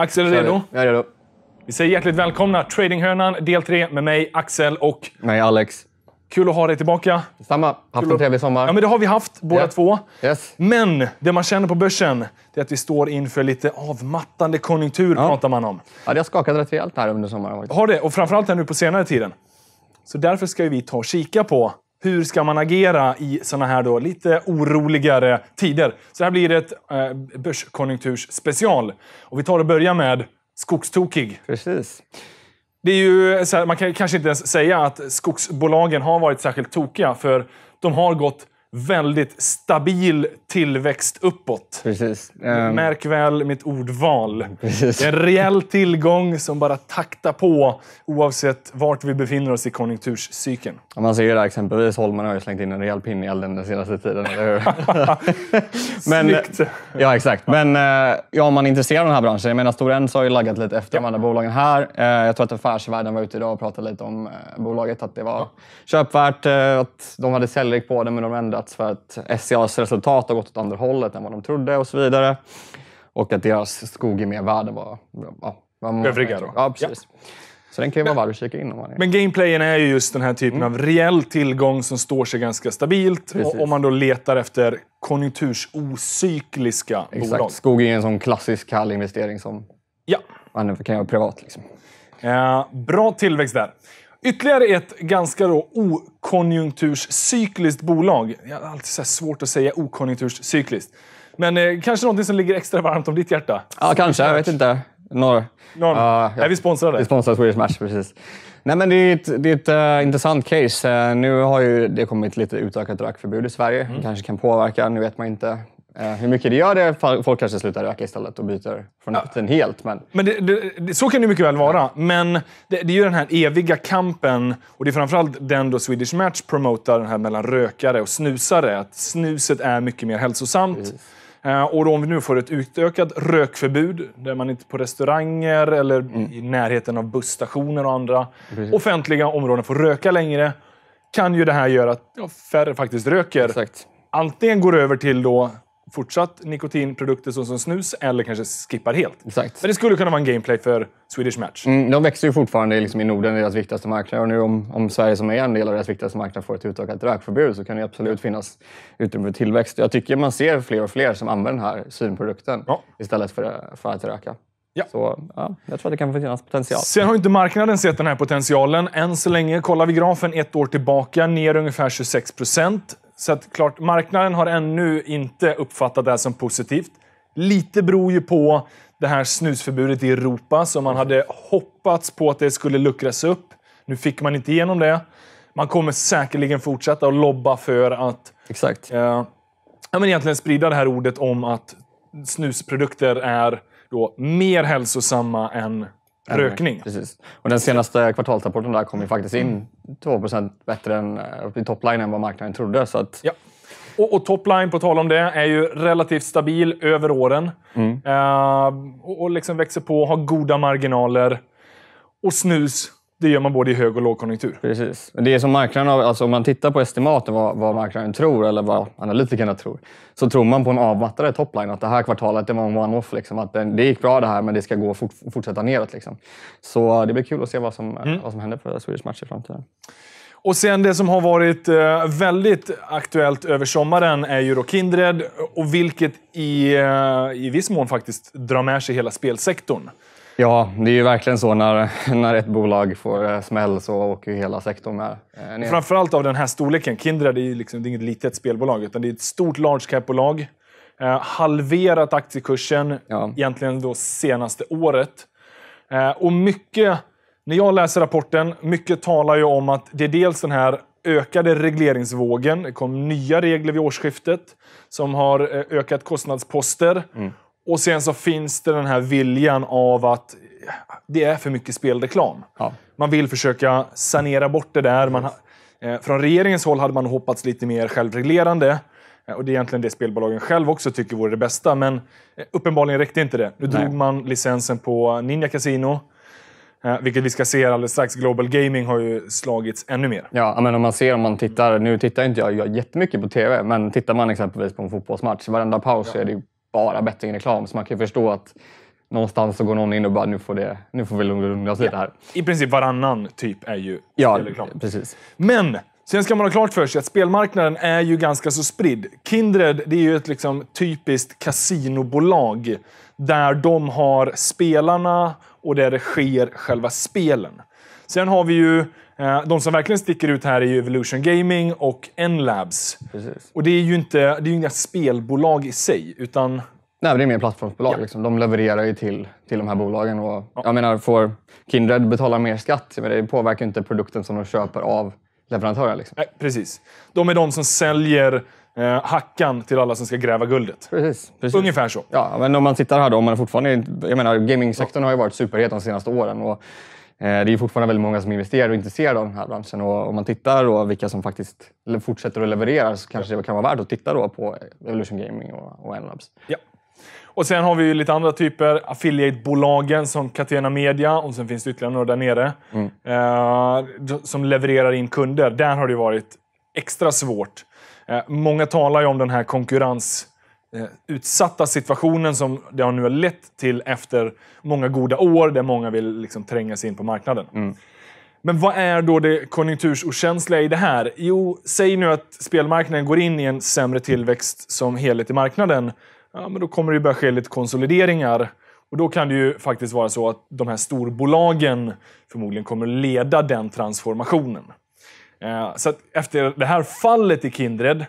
Axel är redo? Jag är redo. Vi säger hjärtligt välkomna. Tradinghörnan del 3 med mig, Axel och... Nej, Alex. Kul att ha dig tillbaka. Samma. Haft Kul en trevlig sommar. Ja, men det har vi haft båda yeah. två. Yes. Men det man känner på börsen är att vi står inför lite avmattande konjunktur, ja. pratar man om. Ja, det har skakat rätt rejält här under sommaren. Har det, och framförallt här nu på senare tiden. Så därför ska vi ta och kika på hur ska man agera i sådana här då lite oroligare tider? Så det här blir ett eh, börskonjunktursspecial. Och vi tar och börjar med skogstokig. Precis. Det är ju, här, man kan kanske inte ens säga att skogsbolagen har varit särskilt tokiga, för de har gått väldigt stabil tillväxt uppåt. Precis. Um... Märk väl mitt ordval. Precis. en rejäl tillgång som bara taktar på oavsett vart vi befinner oss i konjunkturscykeln. Ja, man ser ju där exempelvis Holmen har ju slängt in en rejäl pinne i elden den senaste tiden, eller hur? Men, Snyggt! Eh, ja, exakt. Men eh, ja, om man är intresserad av den här branschen. Jag menar, Stora Enso har ju laggat lite efter ja. de andra bolagen här. Eh, jag tror att Affärsvärlden var ute idag och pratade lite om bolaget, att det var ja. köpvärt, att de hade säljrik på det, men de ändrade förändrats för att SCAs resultat har gått åt andra hållet än vad de trodde och så vidare. Och att deras skog är mer värd än vad... Ja, vad Övriga då? Ja, precis. Ja. Så den kan ju vara värd att kika in om man är. Men gameplayen är ju just den här typen mm. av reell tillgång som står sig ganska stabilt. om man då letar efter konjunktursocykliska Exakt. bolag. Skog är ju en sån klassisk kall investering som ja. man kan göra privat. Liksom. Eh, bra tillväxt där. Ytterligare ett ganska då okonjunkturscykliskt bolag. Jag har alltid så svårt att säga okonjunkturscykliskt. Men eh, kanske något som ligger extra varmt om ditt hjärta? Ja, kanske. Jag vet inte. Norr. Norr. Uh, ja. Är vi sponsrade? Vi sponsrar Swedish Match, precis. Nej, men det är ett, det är ett uh, intressant case. Uh, nu har ju det kommit lite utökat rökförbud i Sverige. Mm. Det kanske kan påverka. Nu vet man inte Eh, hur mycket det gör det, folk kanske slutar röka istället och byter från nikotin ja. helt. Men, men det, det, så kan det mycket väl vara. Men det, det, är ju den här eviga kampen och det är framförallt den då Swedish Match promotar den här mellan rökare och snusare. Att snuset är mycket mer hälsosamt. Precis. Eh, och om vi nu får ett utökat rökförbud, där man inte på restauranger eller mm. i närheten av busstationer och andra Precis. offentliga områden får röka längre, kan ju det här göra att ja, färre faktiskt röker. Exakt. Antingen går över till då fortsatt nikotinprodukter som, som snus eller kanske skippar helt. Exakt. Men det skulle kunna vara en gameplay för Swedish Match. Mm, de växer ju fortfarande liksom i Norden, deras viktigaste marknad. Och nu om, om Sverige som är en del av deras viktigaste marknad får ett utökat rökförbud så kan det absolut finnas utrymme för tillväxt. Jag tycker man ser fler och fler som använder den här synprodukten ja. istället för, för att röka. Ja. Så ja, jag tror att det kan finnas potential. Sen har inte marknaden sett den här potentialen. Än så länge, kollar vi grafen ett år tillbaka, ner ungefär 26 procent. Så att klart, marknaden har ännu inte uppfattat det här som positivt. Lite beror ju på det här snusförbudet i Europa som man hade hoppats på att det skulle luckras upp. Nu fick man inte igenom det. Man kommer säkerligen fortsätta att lobba för att Exakt. Eh, ja, men egentligen sprida det här ordet om att snusprodukter är då mer hälsosamma än rökning. Precis. Och den senaste kvartalsrapporten där kom ju faktiskt in 2 bättre än, eh, i topline än vad marknaden trodde. Så att... ja. Och, och topline, på tal om det, är ju relativt stabil över åren. Mm. Eh, och, och liksom växer på, har goda marginaler. Och snus det gör man både i hög och lågkonjunktur. Precis. Det är som marknaden, alltså om man tittar på estimaten, vad, vad marknaden tror eller vad analytikerna tror, så tror man på en avmattare topline. Att det här kvartalet det var en one-off. Liksom, att det, det gick bra det här, men det ska gå fort, fortsätta neråt. Liksom. Så det blir kul att se vad som, mm. vad som händer på Swedish Match i framtiden. Och sen det som har varit eh, väldigt aktuellt över sommaren är ju då Kindred, och vilket i, eh, i viss mån faktiskt drar med sig hela spelsektorn. Ja, det är ju verkligen så när, när ett bolag får eh, smäll så åker ju hela sektorn med. Eh, Framförallt av den här storleken. Kindred är ju liksom, det är inget litet spelbolag, utan det är ett stort large cap-bolag. Eh, halverat aktiekursen ja. egentligen då senaste året. Eh, och mycket, när jag läser rapporten, mycket talar ju om att det är dels den här ökade regleringsvågen. Det kom nya regler vid årsskiftet som har eh, ökat kostnadsposter. Mm. Och sen så finns det den här viljan av att det är för mycket spelreklam. Ja. Man vill försöka sanera bort det där. Man, eh, från regeringens håll hade man hoppats lite mer självreglerande. Eh, och Det är egentligen det spelbolagen själv också tycker vore det bästa, men eh, uppenbarligen räckte inte det. Nu Nej. drog man licensen på Ninja Casino. Eh, vilket vi ska se alldeles strax. Global Gaming har ju slagits ännu mer. Ja, men om man ser om man tittar. Nu tittar inte jag, jag jättemycket på TV, men tittar man exempelvis på en fotbollsmatch. Varenda paus ja. är det ju bara bettingreklam. Så man kan ju förstå att någonstans så går någon in och bara nu får, det, nu får vi lugna oss lite här. I princip varannan typ är ju ja, spelreklam. Precis. Men sen ska man ha klart för sig att spelmarknaden är ju ganska så spridd. Kindred det är ju ett liksom typiskt kasinobolag där de har spelarna och där det sker själva spelen. Sen har vi ju eh, de som verkligen sticker ut här är ju Evolution Gaming och Enlabs. Precis. Och det är ju inte, det är inga spelbolag i sig, utan... Nej, det är mer plattformsbolag. Ja. Liksom. De levererar ju till, till de här bolagen. Och, ja. Jag menar, får Kindred betala mer skatt? Men det påverkar ju inte produkten som de köper av leverantörer. Liksom. Nej, precis. De är de som säljer eh, hackan till alla som ska gräva guldet. Precis, precis. Ungefär så. Ja, men om man tittar här då, man fortfarande... Jag menar, gamingsektorn ja. har ju varit superhet de senaste åren. Och Eh, det är fortfarande väldigt många som investerar och är intresserade av den här branschen. Och om man tittar på vilka som faktiskt fortsätter att leverera så kanske det kan vara värt att titta då på Evolution Gaming och, och Enlabs. Ja. Och sen har vi ju lite andra typer. Affiliate-bolagen som Catena Media och sen finns det ytterligare några där nere mm. eh, som levererar in kunder. Där har det varit extra svårt. Eh, många talar ju om den här konkurrens Eh, utsatta situationen som det har nu har lett till efter många goda år där många vill liksom tränga sig in på marknaden. Mm. Men vad är då det konjunktursokänsliga i det här? Jo, säg nu att spelmarknaden går in i en sämre tillväxt som helhet i marknaden. Ja, men då kommer det börja ske lite konsolideringar. Och då kan det ju faktiskt vara så att de här storbolagen förmodligen kommer leda den transformationen. Eh, så efter det här fallet i Kindred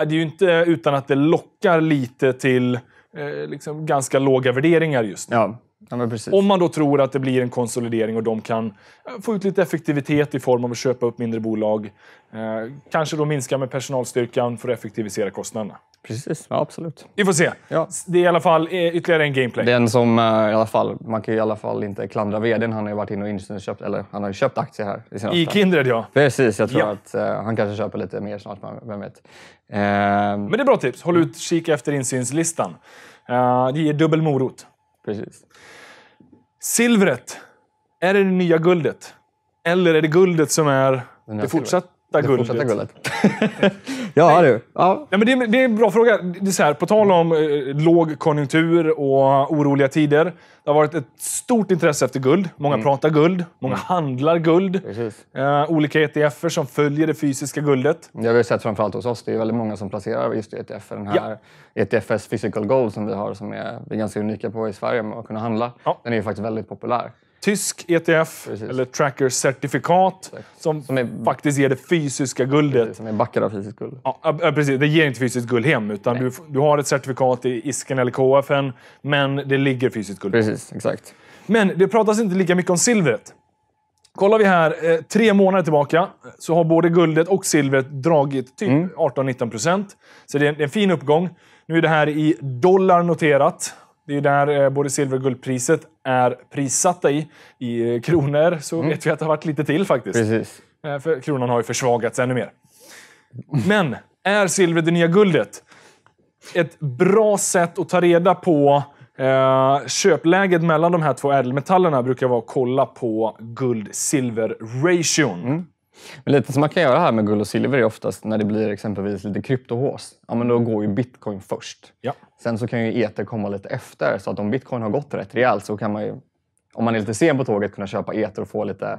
Äh, det är ju inte utan att det lockar lite till eh, liksom ganska låga värderingar just nu. Ja. Ja, Om man då tror att det blir en konsolidering och de kan eh, få ut lite effektivitet i form av att köpa upp mindre bolag. Eh, kanske då minska med personalstyrkan för att effektivisera kostnaderna. Precis, ja, absolut. Vi får se. Ja. Det är i alla fall eh, ytterligare en gameplay. Den som eh, i alla fall, man kan ju i alla fall inte klandra vdn. Han har ju varit inne och inköpt, eller han har ju köpt aktier här. I, I Kindred ja. Precis, jag tror ja. att eh, han kanske köper lite mer snart, vem vet. Eh, Men det är bra tips. Håll utkik efter insynslistan. det ger dubbel morot. Precis. Silvret, är det det nya guldet? Eller är det guldet som är det fortsatta? guldet. Fortsatta guldet. ja, Nej. du. Ja. Nej, men det, är, det är en bra fråga. Det är så här, på tal om eh, låg och oroliga tider. Det har varit ett stort intresse efter guld. Många mm. pratar guld. Många mm. handlar guld. Eh, olika ETFer som följer det fysiska guldet. Det har vi sett framförallt hos oss. Det är väldigt många som placerar just ETFer. Den här ja. E ETFs physical gold som vi har, som är, vi är ganska unika på i Sverige med att kunna handla. Ja. Den är ju faktiskt väldigt populär tysk ETF, Precis. eller tracker-certifikat, som, som är, faktiskt ger det fysiska guldet. som är backade av fysiskt guld. Ja, precis. Det ger inte fysiskt guld hem, utan du, du har ett certifikat i ISKen eller KFN, men det ligger fysiskt guld. Precis, exakt. Men det pratas inte lika mycket om silvret. Kollar vi här, eh, tre månader tillbaka, så har både guldet och silvret dragit typ mm. 18-19 procent. Så det är en fin uppgång. Nu är det här i dollar noterat. Det är där eh, både silver och guldpriset är prissatta i. I eh, kronor så mm. vet vi att det har varit lite till faktiskt. Precis. Eh, för kronan har ju försvagats ännu mer. Men är silver det nya guldet? Ett bra sätt att ta reda på eh, köpläget mellan de här två ädelmetallerna brukar vara att kolla på guld-silver-ration. Mm. Men lite som man kan göra här med guld och silver är oftast när det blir exempelvis lite kryptohås. Ja, men då mm. går ju bitcoin först. Ja. Sen så kan ju eter komma lite efter så att om bitcoin har gått rätt rejält så kan man ju, om man är lite sen på tåget, kunna köpa eter och få lite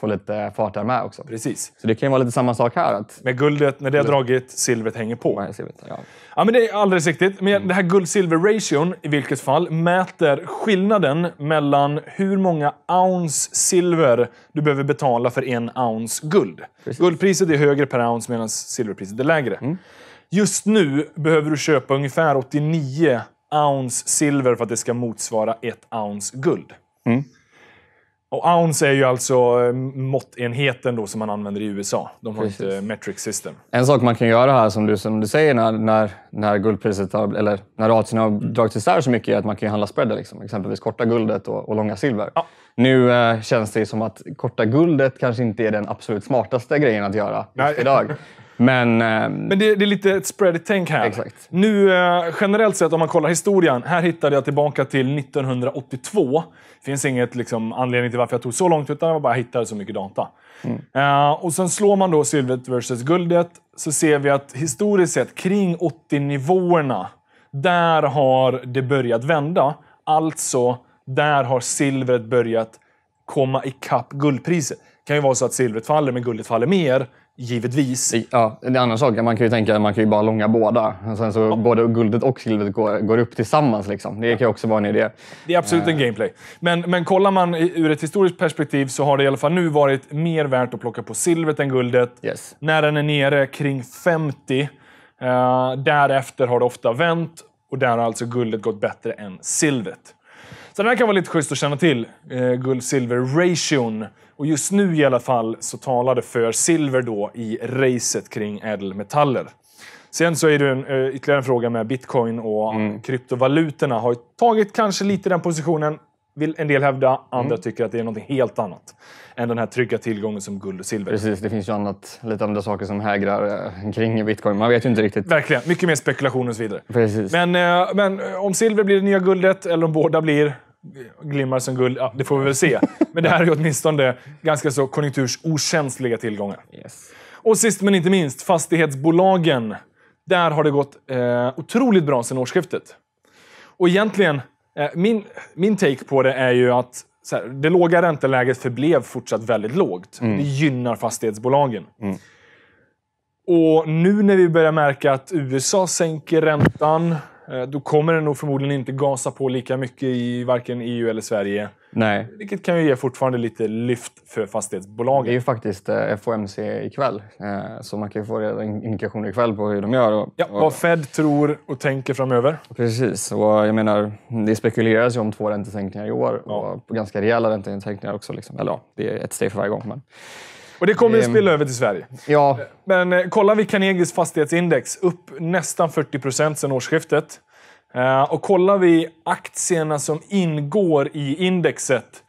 få lite fart där med också. Precis. Så det kan ju vara lite samma sak här. Att... Med guldet, när det har dragit, silvret hänger på. Nej, silvret, ja. ja. men det är alldeles riktigt. Men mm. det här guld-silver-ration i vilket fall mäter skillnaden mellan hur många ounce silver du behöver betala för en ounce guld. Precis. Guldpriset är högre per ounce medan silverpriset är lägre. Mm. Just nu behöver du köpa ungefär 89 ounce silver för att det ska motsvara ett ounce guld. Mm. Och ounce är ju alltså eh, måttenheten då som man använder i USA. De har Precis. ett metric system. En sak man kan göra här, som du, som du säger, när, när, när guldpriset har, eller när Asien har dragit isär så mycket, är att man kan handla spreadar. Liksom. Exempelvis korta guldet och, och långa silver. Ja. Nu eh, känns det som att korta guldet kanske inte är den absolut smartaste grejen att göra just idag. Men, eh, Men det, det, är lite ett spread-tänk här. Exakt. Nu, eh, generellt sett, om man kollar historien. Här hittade jag tillbaka till 1982. Det finns ingen liksom, anledning till varför jag tog så långt, utan jag bara hittade så mycket data. Mm. Uh, och Sen slår man då silvret versus guldet, så ser vi att historiskt sett, kring 80-nivåerna, där har det börjat vända. Alltså, där har silvret börjat komma ikapp guldpriset. Det kan ju vara så att silvret faller, men guldet faller mer. Givetvis. Ja, en annan sak, man kan ju tänka att man kan ju bara långa båda. Sen så ja. både guldet och silvret går, går, upp tillsammans. Liksom. Det kan ju också vara en idé. Det är absolut en eh. gameplay. Men, men kollar man ur ett historiskt perspektiv så har det i alla fall nu varit mer värt att plocka på silvret än guldet. Yes. När den är nere kring 50, eh, därefter har det ofta vänt och där har alltså guldet gått bättre än silvret. Så den här kan vara lite schysst att känna till, eh, guld-silver-ration. Och just nu i alla fall så talade för silver då i racet kring ädelmetaller. Sen så är det en, eh, ytterligare en fråga med bitcoin och mm. kryptovalutorna har tagit kanske lite den positionen, vill en del hävda. Mm. Andra mm. tycker att det är något helt annat än den här trygga tillgången som guld och silver. Precis, det finns ju annat, lite andra saker som hägrar eh, kring bitcoin. Man vet ju inte riktigt. Verkligen, mycket mer spekulation och så vidare. Precis. Men, eh, men om silver blir det nya guldet eller om båda blir glimmar som guld, ja, det får vi väl se. Men det här är åtminstone ganska så konjunktursokänsliga tillgångar. Yes. Och sist men inte minst, fastighetsbolagen. Där har det gått eh, otroligt bra sedan årsskiftet. Och egentligen, eh, min, min take på det är ju att här, det låga ränteläget förblev fortsatt väldigt lågt. Mm. Det gynnar fastighetsbolagen. Mm. Och nu när vi börjar märka att USA sänker räntan, Eh, då kommer den nog förmodligen inte gasa på lika mycket i varken EU eller Sverige. Nej. Vilket kan ju ge fortfarande lite lyft för fastighetsbolagen. Det är ju faktiskt eh, FOMC ikväll, eh, så man kan ju få indikationer ikväll på hur de gör. Och, ja, vad Fed tror och tänker framöver. Precis, och jag menar, det spekuleras ju om två räntesänkningar i år ja. och ganska rejäla räntesänkningar också. Liksom. Eller ja, det är ett steg för varje gång. Men... Och det kommer ju ehm, spilla över till Sverige. Ja. Men eh, kollar vi Carnegies fastighetsindex, upp nästan 40 sedan årsskiftet. Eh, och kollar vi aktierna som ingår i indexet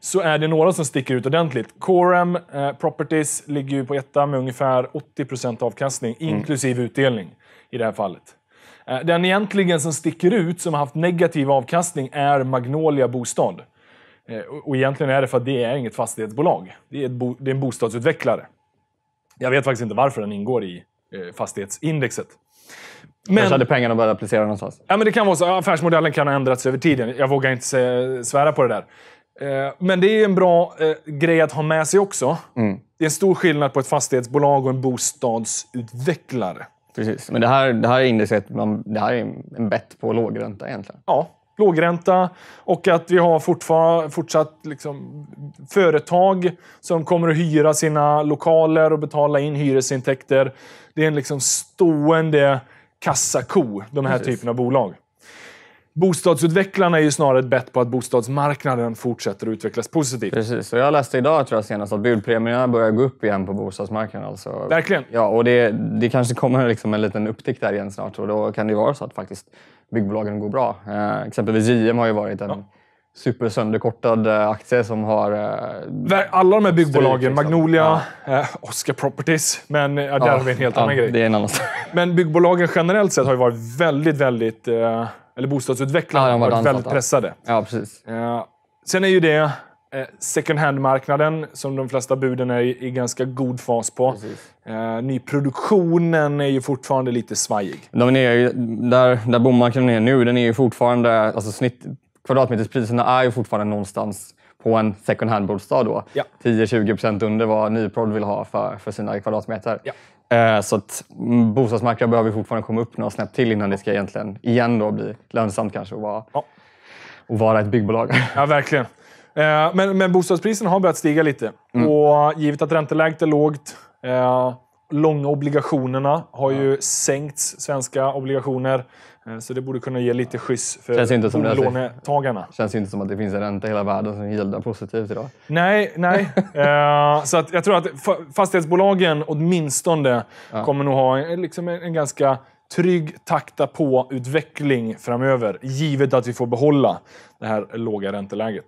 så är det några som sticker ut ordentligt. Corem eh, Properties ligger ju på etta med ungefär 80 avkastning, mm. inklusive utdelning i det här fallet. Den egentligen som sticker ut, som har haft negativ avkastning, är Magnolia Bostad. Eh, och egentligen är det för att det är inget fastighetsbolag. Det är, bo, det är en bostadsutvecklare. Jag vet faktiskt inte varför den ingår i eh, fastighetsindexet. Men, Kanske hade pengarna börjat applicera någonstans? Ja, men det kan vara så. Affärsmodellen kan ha ändrats över tiden. Jag vågar inte svära på det där. Eh, men det är en bra grej att ha med sig också. Mm. Det är en stor skillnad på ett fastighetsbolag och en bostadsutvecklare. Precis, men det här, det här är indexet, det här är en bett på låg ränta egentligen. Ja, lågränta och att vi har fortsatt liksom företag som kommer att hyra sina lokaler och betala in hyresintäkter. Det är en liksom stående kassako, de här Precis. typen av bolag. Bostadsutvecklarna är ju snarare ett bett på att bostadsmarknaden fortsätter att utvecklas positivt. Precis, och jag läste idag tror jag senast att budpremierna börjar gå upp igen på bostadsmarknaden. Alltså. Verkligen! Ja, och det, det kanske kommer liksom en liten upptick där igen snart och då kan det vara så att faktiskt byggbolagen går bra. Eh, exempelvis JM har ju varit en ja supersönderkortad eh, aktie som har... Eh, alla de här byggbolagen, liksom. Magnolia, ja. Eh, Oscar Properties, men där ja, har vi en helt ja, annan grej. Det är en annan. Men byggbolagen generellt sett har ju varit väldigt, väldigt eller bostadsutvecklarna, ja, har varit väldigt pressade. Ja, precis. Eh, sen är ju det eh, second hand-marknaden, som de flesta buden är i, i ganska god fas på. Eh, nyproduktionen är ju fortfarande lite svajig. De är ju, där, där bomarknaden är nu, den är ju fortfarande... Alltså snitt, kvadratmeterspriserna är ju fortfarande någonstans på en second hand-bostad. Ja. 10-20 procent under vad nyprod vill ha för, för sina kvadratmeter. Ja. Eh, så att bostadsmarknaden behöver fortfarande komma upp några snäpp till innan det ska egentligen igen då bli lönsamt kanske att vara, ja. att vara ett byggbolag. Ja, verkligen. Eh, men, men bostadspriserna har börjat stiga lite. Mm. Och givet att ränteläget är lågt, eh, långa obligationerna har ju sänkts, svenska obligationer. Eh, så det borde kunna ge lite skjuts för känns lånetagarna. Det känns ju inte som att det finns en ränta i hela världen som gillar positivt idag. Nej, nej. Eh, så att jag tror att fastighetsbolagen åtminstone ja. kommer nog ha liksom en, en ganska trygg takta på-utveckling framöver. Givet att vi får behålla det här låga ränteläget.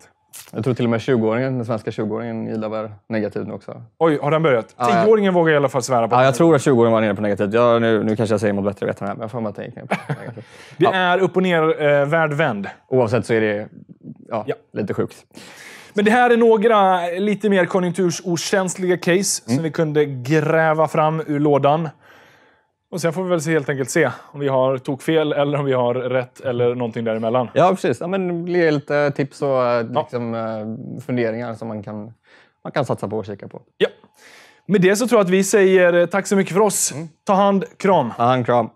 Jag tror till och med 20-åringen, den svenska 20-åringen gillar väl negativt nu också. Oj, har den börjat? 10-åringen ja. vågar i alla fall svära på ja, det. Jag tror att 20-åringen var nere på negativt. Ja, nu, nu kanske jag säger mot bättre vetande, men jag får mig att jag gick ner på negativt. det ja. är upp och ner, eh, värld vänd. Oavsett så är det ja, lite sjukt. Men det här är några lite mer konjunktursokänsliga case mm. som vi kunde gräva fram ur lådan. Och sen får vi väl helt enkelt se om vi har tog fel eller om vi har rätt eller någonting däremellan. Ja, precis. Ja, men det är lite tips och eh, liksom, eh, funderingar som man kan, man kan satsa på och kika på. Ja. Med det så tror jag att vi säger eh, tack så mycket för oss. Mm. Ta hand, kram. Ta hand, kram.